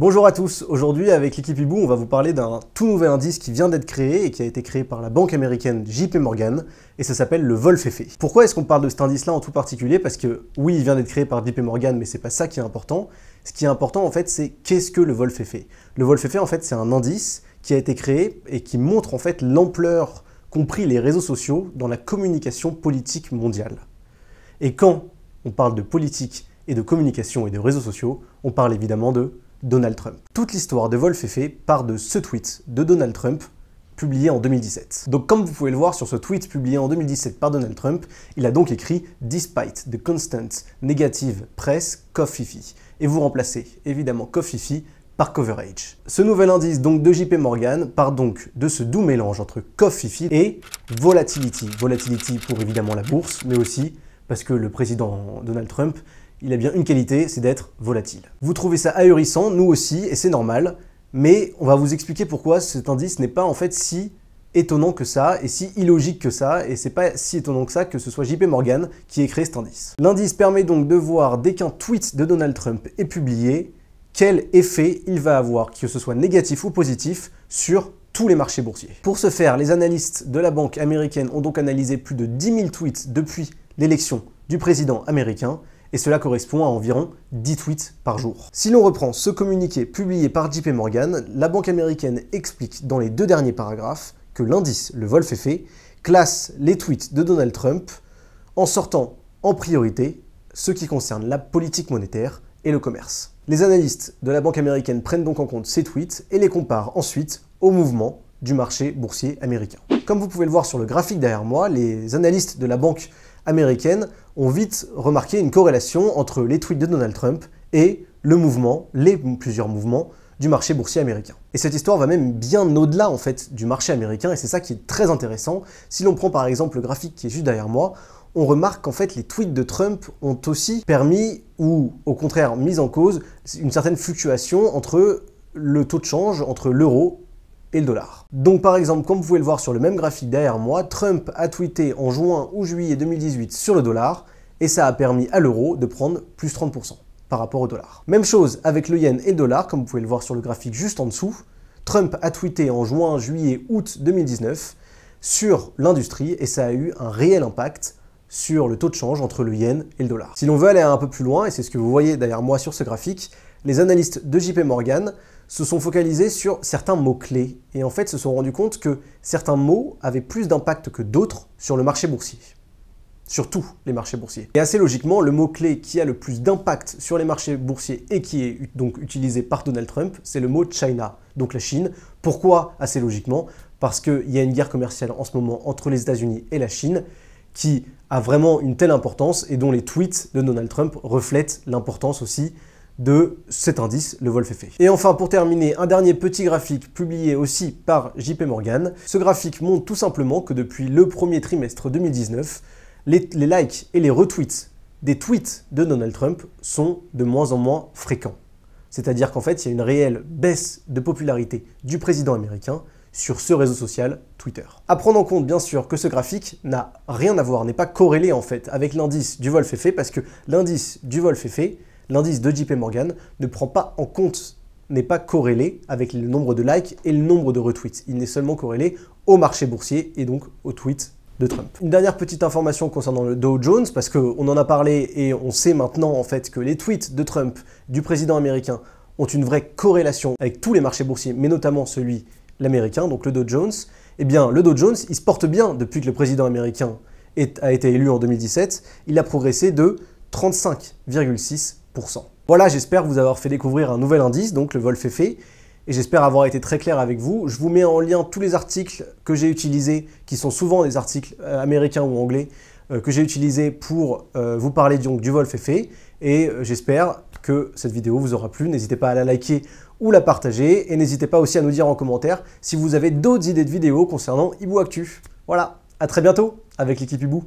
Bonjour à tous, aujourd'hui avec l'équipe Ibou on va vous parler d'un tout nouvel indice qui vient d'être créé et qui a été créé par la banque américaine JP Morgan et ça s'appelle le vol Pourquoi est-ce qu'on parle de cet indice-là en tout particulier Parce que oui, il vient d'être créé par JP Morgan mais c'est pas ça qui est important. Ce qui est important en fait, c'est qu'est-ce que le vol fait Le vol fait en fait, c'est un indice qui a été créé et qui montre en fait l'ampleur compris les réseaux sociaux dans la communication politique mondiale. Et quand on parle de politique et de communication et de réseaux sociaux, on parle évidemment de Donald Trump. Toute l'histoire de Wolf fait part de ce tweet de Donald Trump publié en 2017. Donc comme vous pouvez le voir sur ce tweet publié en 2017 par Donald Trump, il a donc écrit Despite the constant negative press, Coffee. Et vous remplacez évidemment Coffee par coverage. Ce nouvel indice donc de JP Morgan part donc de ce doux mélange entre Coffee et volatility. Volatility pour évidemment la bourse, mais aussi parce que le président Donald Trump il a bien une qualité, c'est d'être volatile. Vous trouvez ça ahurissant, nous aussi, et c'est normal, mais on va vous expliquer pourquoi cet indice n'est pas en fait si étonnant que ça et si illogique que ça et c'est pas si étonnant que ça que ce soit JP Morgan qui ait créé cet indice. L'indice permet donc de voir dès qu'un tweet de Donald Trump est publié quel effet il va avoir, que ce soit négatif ou positif, sur tous les marchés boursiers. Pour ce faire, les analystes de la banque américaine ont donc analysé plus de 10 000 tweets depuis l'élection du président américain et cela correspond à environ 10 tweets par jour. Si l'on reprend ce communiqué publié par JP Morgan, la banque américaine explique dans les deux derniers paragraphes que l'indice, le vol fait classe les tweets de Donald Trump en sortant en priorité ce qui concerne la politique monétaire et le commerce. Les analystes de la banque américaine prennent donc en compte ces tweets et les comparent ensuite au mouvement du marché boursier américain. Comme vous pouvez le voir sur le graphique derrière moi, les analystes de la banque américaines ont vite remarqué une corrélation entre les tweets de Donald Trump et le mouvement, les plusieurs mouvements du marché boursier américain. Et cette histoire va même bien au-delà en fait du marché américain et c'est ça qui est très intéressant. Si l'on prend par exemple le graphique qui est juste derrière moi, on remarque qu'en fait les tweets de Trump ont aussi permis ou au contraire mis en cause une certaine fluctuation entre le taux de change entre l'euro le dollar. Donc par exemple, comme vous pouvez le voir sur le même graphique derrière moi, Trump a tweeté en juin ou juillet 2018 sur le dollar, et ça a permis à l'euro de prendre plus 30% par rapport au dollar. Même chose avec le yen et le dollar, comme vous pouvez le voir sur le graphique juste en dessous, Trump a tweeté en juin, juillet, août 2019 sur l'industrie, et ça a eu un réel impact sur le taux de change entre le yen et le dollar. Si l'on veut aller un peu plus loin, et c'est ce que vous voyez derrière moi sur ce graphique, les analystes de JP Morgan se sont focalisés sur certains mots-clés et en fait se sont rendus compte que certains mots avaient plus d'impact que d'autres sur le marché boursier. Sur tous les marchés boursiers. Et assez logiquement, le mot-clé qui a le plus d'impact sur les marchés boursiers et qui est donc utilisé par Donald Trump, c'est le mot China, donc la Chine. Pourquoi assez logiquement Parce qu'il y a une guerre commerciale en ce moment entre les États-Unis et la Chine qui a vraiment une telle importance et dont les tweets de Donald Trump reflètent l'importance aussi de cet indice, le Wolf fait. Et enfin, pour terminer, un dernier petit graphique publié aussi par JP Morgan. Ce graphique montre tout simplement que depuis le premier trimestre 2019, les, les likes et les retweets des tweets de Donald Trump sont de moins en moins fréquents. C'est-à-dire qu'en fait, il y a une réelle baisse de popularité du président américain sur ce réseau social Twitter. À prendre en compte bien sûr que ce graphique n'a rien à voir, n'est pas corrélé en fait avec l'indice du vol fait parce que l'indice du vol fait, l'indice de JP Morgan ne prend pas en compte, n'est pas corrélé avec le nombre de likes et le nombre de retweets. Il n'est seulement corrélé au marché boursier et donc aux tweets de Trump. Une dernière petite information concernant le Dow Jones, parce qu'on en a parlé et on sait maintenant en fait que les tweets de Trump, du président américain, ont une vraie corrélation avec tous les marchés boursiers, mais notamment celui l'américain, donc le Dow Jones. Eh bien, le Dow Jones, il se porte bien depuis que le président américain a été élu en 2017. Il a progressé de 35,6 voilà, j'espère vous avoir fait découvrir un nouvel indice, donc le vol fait, et j'espère avoir été très clair avec vous. Je vous mets en lien tous les articles que j'ai utilisés, qui sont souvent des articles euh, américains ou anglais, euh, que j'ai utilisés pour euh, vous parler donc du vol fait, et j'espère que cette vidéo vous aura plu. N'hésitez pas à la liker ou la partager, et n'hésitez pas aussi à nous dire en commentaire si vous avez d'autres idées de vidéos concernant Hibou Actu. Voilà, à très bientôt avec l'équipe Ibu.